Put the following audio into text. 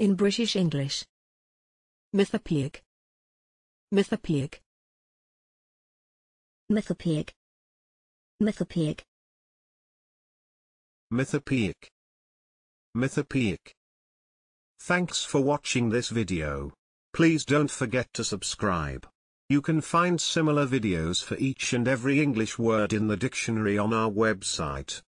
in British English. Mythopoeic. Mythopoeic. Mythopoeic. Mythopoeic. Mythopoeic. Mythopoeic. Thanks for watching this video. Please don't forget to subscribe. You can find similar videos for each and every English word in the dictionary on our website.